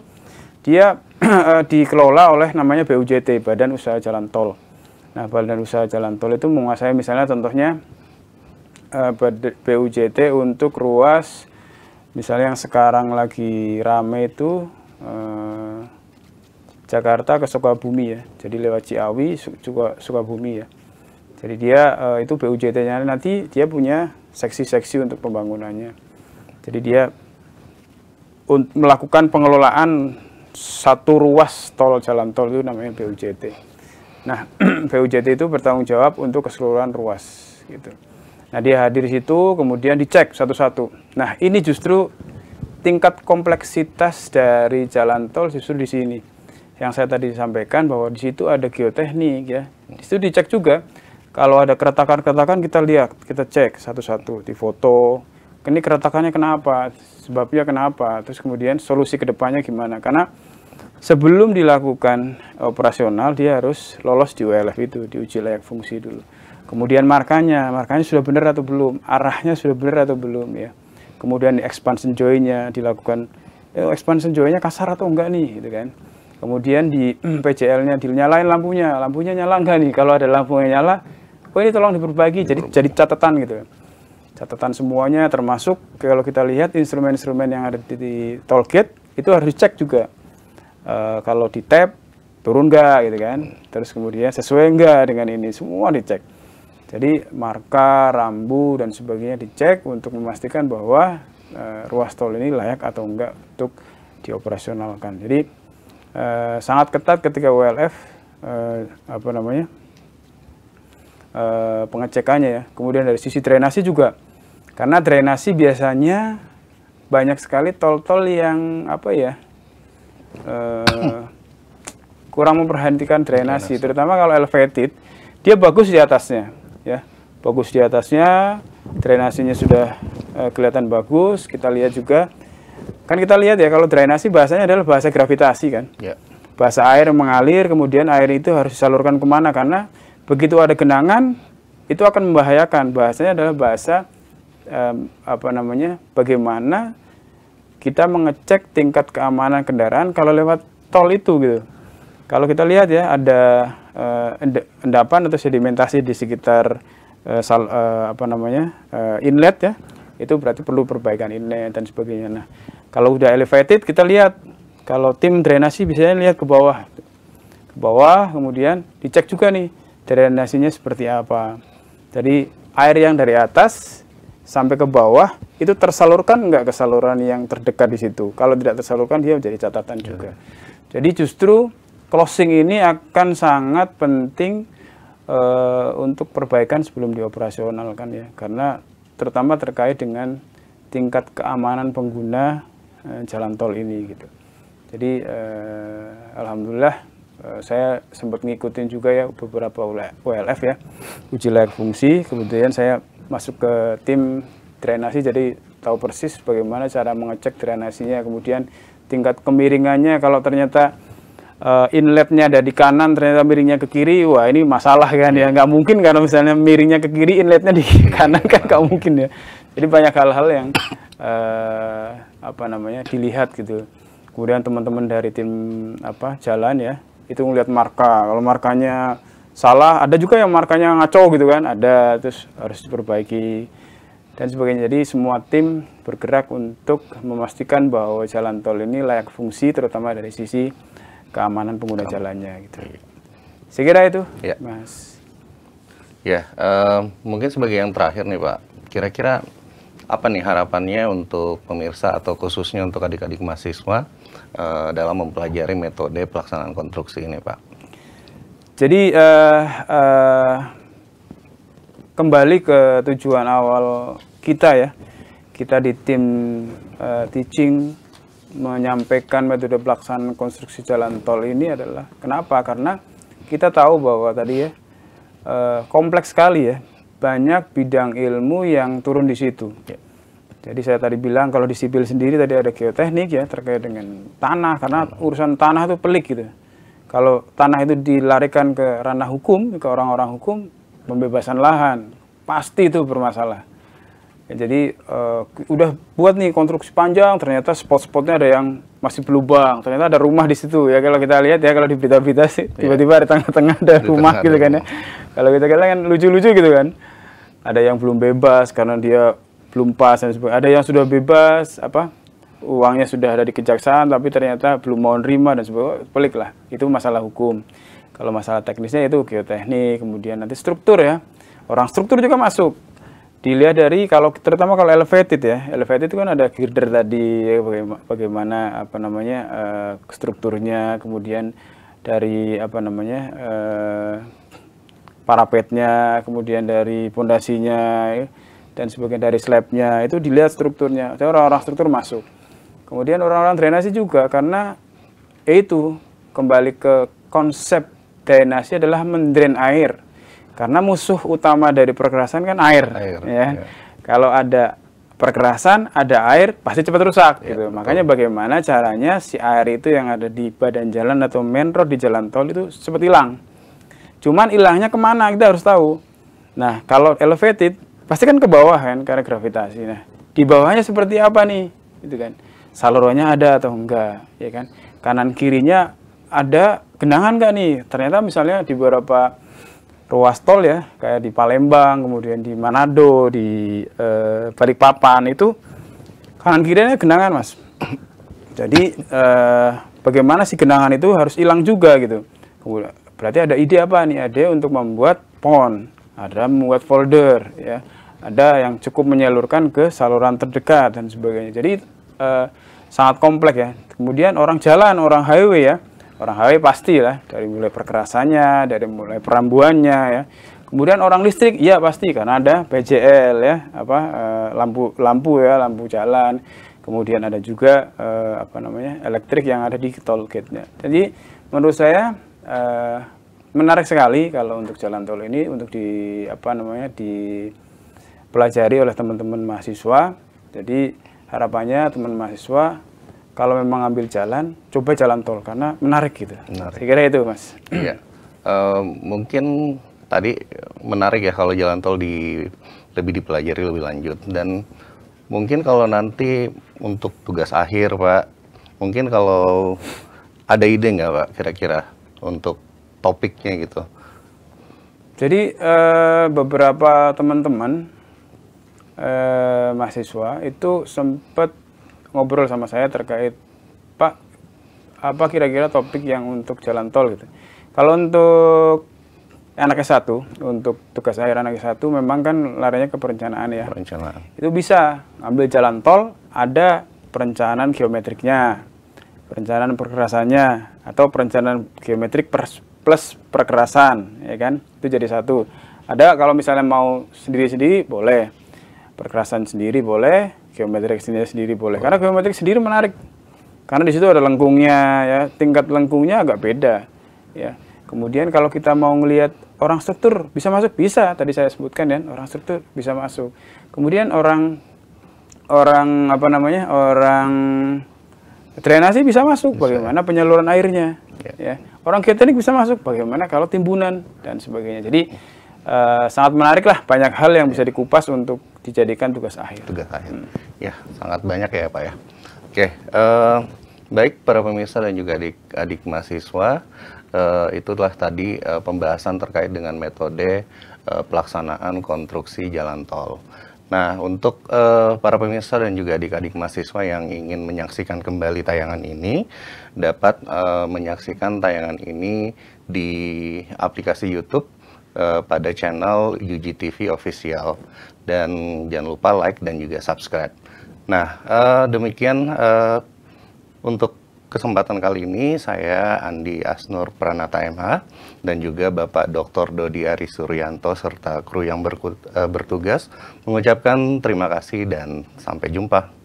dia (clears throat) eh, dikelola oleh namanya BUJT Badan Usaha Jalan Tol nah Badan Usaha Jalan Tol itu menguasai misalnya contohnya eh, BUJT untuk ruas misalnya yang sekarang lagi rame itu eh, Jakarta ke Sukabumi ya jadi lewat Ciawi Sukabumi ya jadi dia uh, itu BUJT-nya nanti dia punya seksi-seksi untuk pembangunannya. Jadi dia melakukan pengelolaan satu ruas tol jalan tol itu namanya BUJT. Nah, BUJT (clears throat) itu bertanggung jawab untuk keseluruhan ruas gitu. Nah, dia hadir di situ kemudian dicek satu-satu. Nah, ini justru tingkat kompleksitas dari jalan tol justru di sini. Yang saya tadi sampaikan bahwa di situ ada geoteknik ya. Di situ dicek juga kalau ada keretakan-keretakan kita lihat, kita cek satu-satu di foto. Ini keretakannya kenapa? Sebabnya kenapa? Terus kemudian solusi kedepannya gimana? Karena sebelum dilakukan operasional dia harus lolos di ULF itu, di diuji layak fungsi dulu. Kemudian markanya, markanya sudah benar atau belum? Arahnya sudah benar atau belum ya? Kemudian expansion joinnya dilakukan, eh, expansion joinnya kasar atau enggak nih gitu kan? kemudian di (clears throat) PCL-nya dinyalain lampunya, lampunya nyala enggak nih? Kalau ada lampunya nyala, oh ini tolong diperbaiki jadi jadi catatan gitu catatan semuanya termasuk kalau kita lihat instrumen-instrumen yang ada di, di gate itu harus dicek juga uh, kalau di tap turun nggak gitu kan terus kemudian sesuai nggak dengan ini semua dicek jadi marka rambu dan sebagainya dicek untuk memastikan bahwa uh, ruas tol ini layak atau enggak untuk dioperasionalkan jadi eh, sangat ketat ketika WLF apa namanya e, pengecekannya ya. Kemudian dari sisi drainasi juga, karena drainasi biasanya banyak sekali tol-tol yang apa ya e, kurang memperhatikan drainasi, terutama kalau elevated, dia bagus di atasnya, ya bagus di atasnya, drainasinya sudah e, kelihatan bagus. Kita lihat juga, kan kita lihat ya kalau drainasi bahasanya adalah bahasa gravitasi kan. Yeah bahasa air mengalir, kemudian air itu harus disalurkan kemana karena Begitu ada genangan, itu akan membahayakan. Bahasanya adalah bahasa um, apa namanya? Bagaimana kita mengecek tingkat keamanan kendaraan kalau lewat tol itu gitu. Kalau kita lihat ya ada uh, endapan atau sedimentasi di sekitar uh, sal, uh, apa namanya uh, inlet ya, itu berarti perlu perbaikan inlet dan sebagainya. Nah, kalau udah elevated kita lihat kalau tim drainasi biasanya lihat ke bawah, ke bawah kemudian dicek juga nih drainasinya seperti apa. Jadi air yang dari atas sampai ke bawah itu tersalurkan nggak ke saluran yang terdekat di situ. Kalau tidak tersalurkan dia menjadi catatan yeah. juga. Jadi justru closing ini akan sangat penting uh, untuk perbaikan sebelum dioperasionalkan ya, karena terutama terkait dengan tingkat keamanan pengguna uh, jalan tol ini gitu. Jadi uh, alhamdulillah Eh, saya sempat ngikutin juga ya beberapa ULF ya uji layak fungsi kemudian saya masuk ke tim drainasi jadi tahu persis bagaimana cara mengecek drainasinya kemudian tingkat kemiringannya kalau ternyata uh, inletnya ada di kanan ternyata miringnya ke kiri wah ini masalah kan ya nggak mungkin karena misalnya miringnya ke kiri inletnya di iya, iya. kanan kan nggak mungkin ya jadi banyak hal-hal yang uh, apa namanya dilihat gitu kemudian teman-teman dari tim apa jalan ya itu ngelihat marka kalau markanya salah ada juga yang markanya ngaco gitu kan ada terus harus diperbaiki dan sebagainya jadi semua tim bergerak untuk memastikan bahwa jalan tol ini layak fungsi terutama dari sisi keamanan pengguna Kamu. jalannya gitu saya kira itu ya. mas ya uh, mungkin sebagai yang terakhir nih pak kira-kira apa nih harapannya untuk pemirsa atau khususnya untuk adik-adik mahasiswa uh, dalam mempelajari metode pelaksanaan konstruksi ini, Pak. Jadi uh, uh, kembali ke tujuan awal kita ya, kita di tim uh, teaching menyampaikan metode pelaksanaan konstruksi jalan tol ini adalah kenapa? Karena kita tahu bahwa tadi ya uh, kompleks sekali ya, banyak bidang ilmu yang turun di situ. Yeah jadi saya tadi bilang kalau di sipil sendiri tadi ada geoteknik ya terkait dengan tanah karena hmm. urusan tanah itu pelik gitu. Kalau tanah itu dilarikan ke ranah hukum, ke orang-orang hukum, pembebasan lahan pasti itu bermasalah. Ya, jadi uh, udah buat nih konstruksi panjang, ternyata spot-spotnya ada yang masih berlubang, ternyata ada rumah di situ ya kalau kita lihat ya kalau di berita-berita sih iya. tiba-tiba di tengah-tengah ada di rumah tengah gitu kan ya. Kalau kita lihat kan lucu-lucu gitu kan. Ada yang belum bebas karena dia lumpas dan sebagainya. Ada yang sudah bebas apa uangnya sudah ada di kejaksaan tapi ternyata belum mau nerima dan sebagainya. Pelik lah. Itu masalah hukum. Kalau masalah teknisnya itu geoteknik, kemudian nanti struktur ya. Orang struktur juga masuk. Dilihat dari kalau terutama kalau elevated ya. Elevated itu kan ada girder tadi bagaimana, bagaimana apa namanya uh, strukturnya, kemudian dari apa namanya uh, parapetnya, kemudian dari pondasinya. Ya dan sebagian dari slabnya itu dilihat strukturnya. Jadi orang-orang struktur masuk. Kemudian orang-orang drainasi juga karena itu kembali ke konsep drainasi adalah mendrain air. Karena musuh utama dari perkerasan kan air, air ya. Yeah. Kalau ada perkerasan, ada air, pasti cepat rusak Yeah, gitu. Betul. Makanya bagaimana caranya si air itu yang ada di badan jalan atau main road di jalan tol itu cepat hilang. Cuman hilangnya kemana kita harus tahu. Nah, kalau elevated pasti kan ke bawah kan karena gravitasi. Nah, di bawahnya seperti apa nih? itu kan. Salurannya ada atau enggak, ya kan? Kanan kirinya ada genangan nggak nih? Ternyata misalnya di beberapa ruas tol ya, kayak di Palembang, kemudian di Manado, di eh, Balikpapan itu kanan kirinya genangan, Mas. (clears throat) Jadi eh, bagaimana si genangan itu harus hilang juga gitu. Berarti ada ide apa nih? Ada untuk membuat pon, ada membuat folder ya ada yang cukup menyalurkan ke saluran terdekat dan sebagainya. Jadi eh, sangat kompleks ya. Kemudian orang jalan, orang highway ya, orang highway pasti lah dari mulai perkerasannya, dari mulai perambuannya ya. Kemudian orang listrik, ya pasti karena ada PJL ya, apa eh, lampu lampu ya, lampu jalan. Kemudian ada juga eh, apa namanya elektrik yang ada di tol gate-nya. Jadi menurut saya eh, menarik sekali kalau untuk jalan tol ini untuk di apa namanya di pelajari oleh teman-teman mahasiswa. Jadi harapannya teman mahasiswa kalau memang ambil jalan, coba jalan tol karena menarik gitu. Menarik. Saya kira itu, Mas. Iya. Uh, mungkin tadi menarik ya kalau jalan tol di lebih dipelajari lebih lanjut dan mungkin kalau nanti untuk tugas akhir, Pak, mungkin kalau ada ide nggak, Pak, kira-kira untuk topiknya gitu? Jadi uh, beberapa teman-teman eh, mahasiswa itu sempat ngobrol sama saya terkait Pak apa kira-kira topik yang untuk jalan tol gitu. Kalau untuk anak S1 untuk tugas akhir anak S1 memang kan larinya ke perencanaan ya. Perencanaan. Itu bisa ambil jalan tol ada perencanaan geometriknya, perencanaan perkerasannya atau perencanaan geometrik plus perkerasan ya kan. Itu jadi satu. Ada kalau misalnya mau sendiri-sendiri boleh perkerasan sendiri boleh, geometrik sendiri sendiri boleh. Karena geometrik sendiri menarik. Karena di situ ada lengkungnya ya, tingkat lengkungnya agak beda ya. Kemudian kalau kita mau ngelihat orang struktur bisa masuk bisa tadi saya sebutkan ya, orang struktur bisa masuk. Kemudian orang orang apa namanya? orang drainase bisa masuk bagaimana penyaluran airnya iya. ya. Orang geoteknik bisa masuk bagaimana kalau timbunan dan sebagainya. Jadi uh, sangat menarik lah banyak hal yang bisa dikupas untuk dijadikan tugas akhir. Tugas akhir. Hmm. Ya, sangat banyak ya Pak ya. Oke, uh, baik para pemirsa dan juga adik-adik mahasiswa, uh, itulah tadi uh, pembahasan terkait dengan metode uh, pelaksanaan konstruksi jalan tol. Nah, untuk uh, para pemirsa dan juga adik-adik mahasiswa yang ingin menyaksikan kembali tayangan ini, dapat uh, menyaksikan tayangan ini di aplikasi YouTube uh, pada channel UGTV Official. Dan jangan lupa like dan juga subscribe. Nah, uh, demikian uh, untuk kesempatan kali ini saya Andi Asnur Pranata MH dan juga Bapak Dr. Dodi Ari Suryanto serta kru yang bertugas mengucapkan terima kasih dan sampai jumpa.